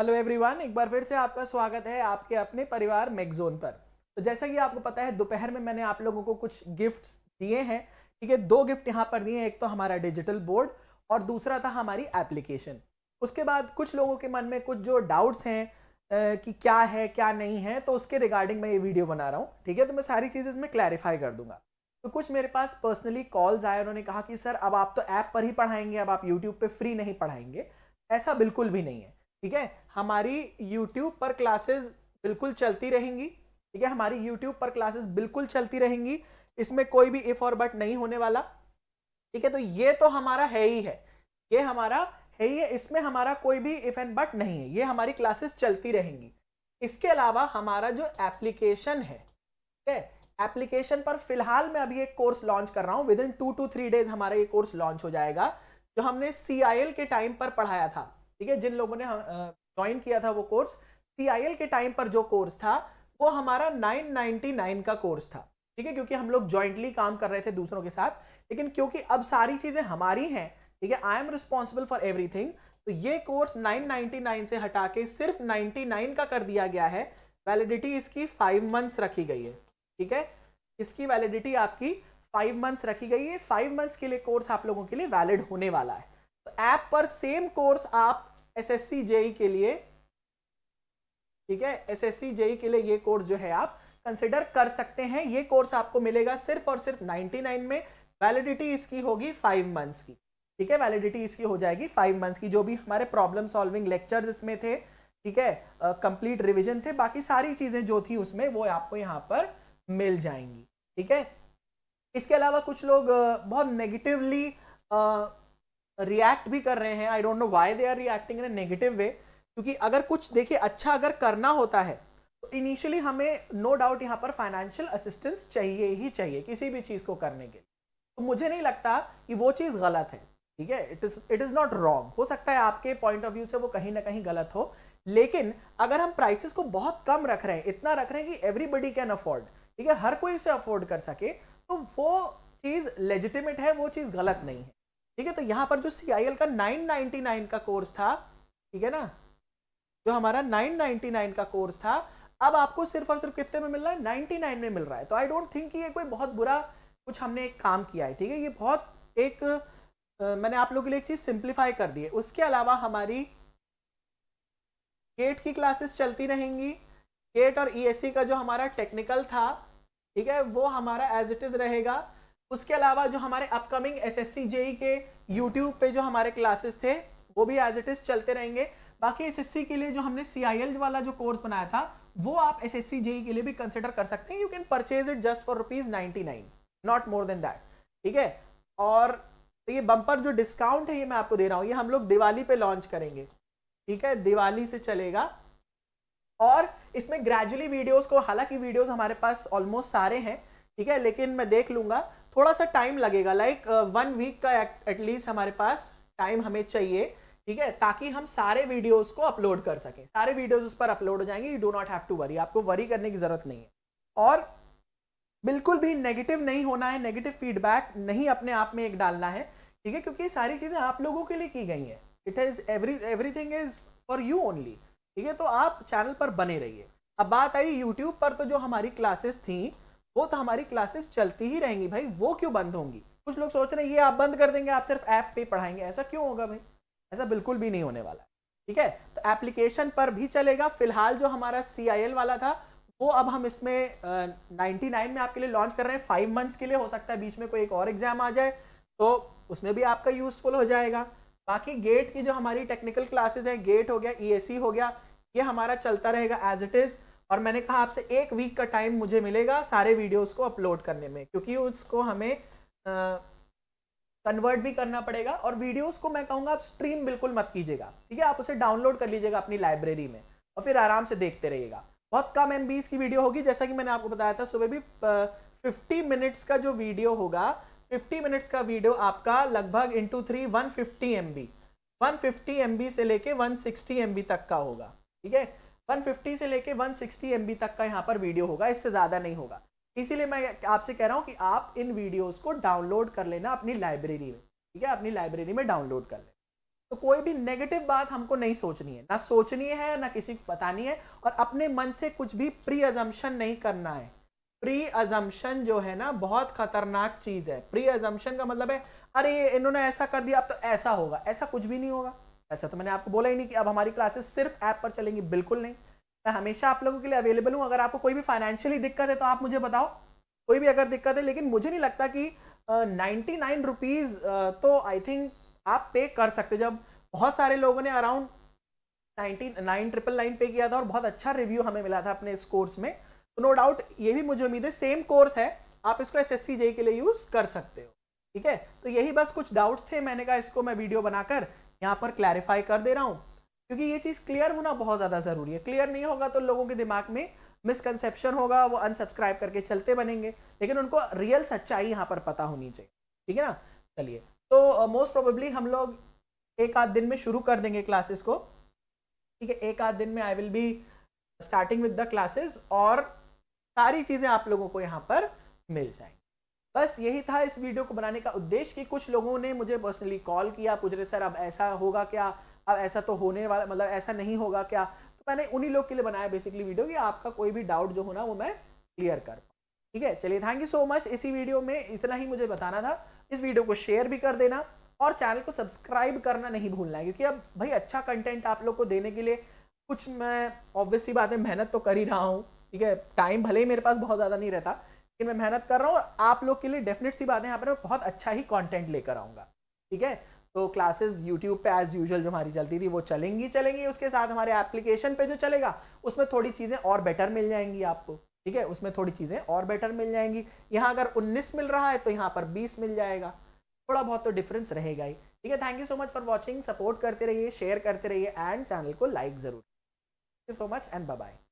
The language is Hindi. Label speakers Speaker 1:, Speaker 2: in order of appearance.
Speaker 1: हेलो एवरीवन एक बार फिर से आपका स्वागत है आपके अपने परिवार मैगजोन पर तो जैसा कि आपको पता है दोपहर में मैंने आप लोगों को कुछ गिफ्ट्स दिए हैं ठीक है दो गिफ्ट यहाँ पर दिए हैं एक तो हमारा डिजिटल बोर्ड और दूसरा था हमारी एप्लीकेशन उसके बाद कुछ लोगों के मन में कुछ जो डाउट्स हैं कि क्या है क्या नहीं है तो उसके रिगार्डिंग मैं ये वीडियो बना रहा हूँ ठीक है तो मैं सारी चीज़ें इसमें क्लैरिफाई कर दूंगा तो कुछ मेरे पास पर्सनली कॉल्स आए उन्होंने कहा कि सर अब आप तो ऐप पर ही पढ़ाएंगे अब आप यूट्यूब पर फ्री नहीं पढ़ाएंगे ऐसा बिल्कुल भी नहीं है ठीक है हमारी यूट्यूब पर क्लासेस बिल्कुल चलती रहेंगी ठीक है हमारी यूट्यूब पर क्लासेस बिल्कुल चलती रहेंगी इसमें कोई भी इफ और बट नहीं होने वाला ठीक है तो ये तो हमारा है ही है ये हमारा है ही है इसमें हमारा कोई भी इफ एंड बट नहीं है ये हमारी क्लासेस चलती रहेंगी इसके अलावा हमारा जो एप्लीकेशन है ठीक है एप्लीकेशन पर फिलहाल मैं अभी एक कोर्स लॉन्च कर रहा हूँ within two two three days हमारा ये कोर्स लॉन्च हो जाएगा जो हमने सी के टाइम पर पढ़ाया था ठीक है जिन लोगों ने ज्वाइन किया था वो कोर्स सी के टाइम पर जो कोर्स था वो हमारा 999 का कोर्स था ठीक है क्योंकि हम लोग ज्वाइंटली काम कर रहे थे दूसरों के साथ लेकिन क्योंकि अब सारी चीज़ें हमारी हैं ठीक है I am responsible for everything तो ये कोर्स 999 से हटा के सिर्फ 99 का कर दिया गया है वैलिडिटी इसकी फाइव मंथ्स रखी गई है ठीक है इसकी वैलिडिटी आपकी फाइव मंथ्स रखी गई है फाइव मंथ्स के लिए कोर्स आप लोगों के लिए वैलिड होने वाला है ऐप पर सेम कोर्स आप एसएससी जेई e के लिए ठीक है एसएससी जेई e के लिए ये कोर्स जो है आप कंसिडर कर सकते हैं ये कोर्स आपको मिलेगा सिर्फ और सिर्फ 99 में वैलिडिटी इसकी होगी फाइव मंथ्स की ठीक है वैलिडिटी इसकी हो जाएगी फाइव मंथ्स की जो भी हमारे प्रॉब्लम सॉल्विंग लेक्चर्स इसमें थे ठीक है कंप्लीट रिविजन थे बाकी सारी चीज़ें जो थी उसमें वो आपको यहाँ पर मिल जाएंगी ठीक है इसके अलावा कुछ लोग बहुत नेगेटिवली रिएक्ट भी कर रहे हैं I don't know why they are reacting in negative way क्योंकि अगर कुछ देखिए अच्छा अगर करना होता है तो इनिशियली हमें नो डाउट यहाँ पर फाइनेंशियल असिस्टेंस चाहिए ही चाहिए किसी भी चीज़ को करने के लिए तो मुझे नहीं लगता कि वो चीज़ गलत है ठीक है it is it is not wrong हो सकता है आपके पॉइंट ऑफ व्यू से वो कहीं ना कहीं गलत हो लेकिन अगर हम प्राइसेस को बहुत कम रख रहे हैं इतना रख रहे हैं कि एवरीबडी कैन अफोर्ड ठीक है हर कोई उसे अफोर्ड कर सके तो वो चीज़ लेजिटिमेट है वो चीज़ गलत नहीं है ठीक है तो यहाँ पर जो सी का 999 का कोर्स था ठीक है ना जो हमारा 999 का कोर्स था अब आपको सिर्फ और सिर्फ कितने में मिल रहा है 99 में मिल रहा है तो आई डोंट थिंक ये कोई बहुत बुरा कुछ हमने एक काम किया है ठीक है ये बहुत एक आ, मैंने आप लोगों के लिए एक चीज़ सिंप्लीफाई कर दी है उसके अलावा हमारी गेट की क्लासेस चलती रहेंगी गेट और ई e का जो हमारा टेक्निकल था ठीक है वो हमारा एज इट इज़ रहेगा उसके अलावा जो हमारे upcoming S S C JE के यूट्यूब पे जो हमारे क्लासेस थे वो भी एज इट इज़ चलते रहेंगे बाकी एस एस सी के लिए जो हमने सी आई एल वाला जो कोर्स बनाया था वो आप एस एस सी जेई के लिए भी कंसिडर कर सकते हैं you can purchase it just for rupees ninety nine not more than that ठीक है और तो ये बम्पर जो डिस्काउंट है ये मैं आपको दे रहा हूँ ये हम लोग दिवाली पे लॉन्च करेंगे ठीक है दिवाली से चलेगा और इसमें ग्रेजुअली वीडियोस को हालांकि वीडियोस हमारे पास ऑलमोस्ट सारे हैं ठीक है लेकिन मैं देख लूंगा थोड़ा सा टाइम लगेगा लाइक वन वीक का एटलीस्ट हमारे पास टाइम हमें चाहिए ठीक है ताकि हम सारे वीडियोस को अपलोड कर सकें सारे वीडियोस उस पर अपलोड हो जाएंगे you do not have to worry आपको वरी करने की ज़रूरत नहीं है और बिल्कुल भी नेगेटिव नहीं होना है नेगेटिव फीडबैक नहीं अपने आप में एक डालना है ठीक है क्योंकि सारी चीज़ें आप लोगों के लिए की गई हैं it is every everything is for you only ठीक है तो आप चैनल पर बने रहिए अब बात आई यूट्यूब पर तो जो हमारी क्लासेस थी वो तो हमारी क्लासेस चलती ही रहेंगी भाई वो क्यों बंद होंगी कुछ लोग सोच रहे हैं ये आप बंद कर देंगे आप सिर्फ ऐप पे पढ़ाएंगे ऐसा क्यों होगा भाई ऐसा बिल्कुल भी नहीं होने वाला ठीक है तो एप्लीकेशन पर भी चलेगा फिलहाल जो हमारा सी वाला था वो अब हम इसमें नाइनटी नाइन में आपके लिए लॉन्च कर रहे हैं फाइव मंथ्स के लिए हो सकता है बीच में कोई एक और एग्जाम आ जाए तो उसमें भी आपका यूजफुल हो जाएगा बाकी गेट की जो हमारी टेक्निकल क्लासेस हैं गेट हो गया ई e e हो गया ये हमारा चलता रहेगा एज इट इज़ और मैंने कहा आपसे एक वीक का टाइम मुझे मिलेगा सारे वीडियोस को अपलोड करने में क्योंकि उसको हमें कन्वर्ट भी करना पड़ेगा और वीडियोस को मैं कहूँगा आप स्ट्रीम बिल्कुल मत कीजिएगा ठीक है आप उसे डाउनलोड कर लीजिएगा अपनी लाइब्रेरी में और फिर आराम से देखते रहिएगा बहुत कम एम की वीडियो होगी जैसा कि मैंने आपको बताया था सुबह भी फिफ्टी मिनट्स का जो वीडियो होगा फिफ्टी मिनट्स का वीडियो आपका लगभग into three one fifty M B one fifty M B से लेके वन सिक्सटी एम बी तक का होगा ठीक है 150 से लेके 160 सिक्सटी तक का यहाँ पर वीडियो होगा इससे ज़्यादा नहीं होगा इसीलिए मैं आपसे कह रहा हूँ कि आप इन वीडियोज़ को डाउनलोड कर लेना अपनी लाइब्रेरी में ठीक है अपनी लाइब्रेरी में डाउनलोड कर लेना तो कोई भी नेगेटिव बात हमको नहीं सोचनी है ना सोचनी है ना किसी को बतानी है और अपने मन से कुछ भी प्री अजम्पन नहीं करना है प्री अजम्पन जो है ना बहुत खतरनाक चीज़ है प्री अजम्पन का मतलब है अरे इन्होंने ऐसा कर दिया अब तो ऐसा होगा ऐसा कुछ भी नहीं होगा ऐसा तो मैंने आपको बोला ही नहीं कि अब हमारी क्लासेस सिर्फ ऐप पर चलेंगी बिल्कुल नहीं मैं हमेशा आप लोगों के लिए अवेलेबल हूँ अगर आपको कोई भी फाइनेंशियली दिक्कत है तो आप मुझे बताओ कोई भी अगर दिक्कत है लेकिन मुझे नहीं लगता कि नाइन्टी नाइन रुपीज़ तो आई थिंक आप पे कर सकते जब बहुत सारे लोगों ने around ninety nine triple nine पे किया था और बहुत अच्छा रिव्यू हमें मिला था अपने इस कोर्स में तो नो डाउट ये भी मुझे उम्मीद है सेम कोर्स है आप इसको एस एस के लिए यूज़ कर सकते हो ठीक है तो यही बस कुछ डाउट्स थे मैंने कहा इसको मैं वीडियो बनाकर यहाँ पर क्लैरिफाई कर दे रहा हूँ क्योंकि ये चीज़ क्लियर होना बहुत ज़्यादा ज़रूरी है क्लियर नहीं होगा तो लोगों के दिमाग में मिसकनसेप्शन होगा वो अनसब्सक्राइब करके चलते बनेंगे लेकिन उनको रियल सच्चाई यहाँ पर पता होनी चाहिए ठीक है ना चलिए तो मोस्ट uh, प्रोबेबली हम लोग एक आध दिन में शुरू कर देंगे क्लासेस को ठीक है एक आध दिन में I will be starting with the classes और सारी चीज़ें आप लोगों को यहाँ पर मिल जाएंगी बस यही था इस वीडियो को बनाने का उद्देश्य कि कुछ लोगों ने मुझे पर्सनली कॉल किया पूछ रहे सर अब ऐसा होगा क्या अब ऐसा तो होने वाला मतलब ऐसा नहीं होगा क्या तो मैंने उन्हीं लोग के लिए बनाया बेसिकली वीडियो कि आपका कोई भी डाउट जो होना वो मैं क्लियर कर ठीक है चलिए थैंक यू सो मच इसी वीडियो में इतना ही मुझे बताना था इस वीडियो को शेयर भी कर देना और चैनल को सब्सक्राइब करना नहीं भूलना है क्योंकि अब भाई अच्छा कंटेंट आप लोग को देने के लिए कुछ मैं ऑब्वियसली बात है मेहनत तो कर ही रहा हूँ ठीक है टाइम भले ही मेरे पास बहुत ज़्यादा नहीं रहता लेकिन मैं मेहनत कर रहा हूँ और आप लोग के लिए डेफिनेट सी बात है यहाँ पर मैं बहुत अच्छा ही कॉन्टेंट लेकर आऊँगा ठीक है तो क्लासेस यूट्यूब पे एज यूजल जो हमारी चलती थी वो चलेंगी चलेंगी उसके साथ हमारे एप्लीकेशन पे जो चलेगा उसमें थोड़ी चीज़ें और बेटर मिल जाएंगी आपको ठीक है उसमें थोड़ी चीज़ें और बेटर मिल जाएंगी यहाँ अगर 19 मिल रहा है तो यहाँ पर 20 मिल जाएगा थोड़ा बहुत तो डिफरेंस रहेगा ही ठीक है thank you so much for watching support करते रहिए शेयर करते रहिए एंड चैनल को लाइक ज़रूर thank you so much and bye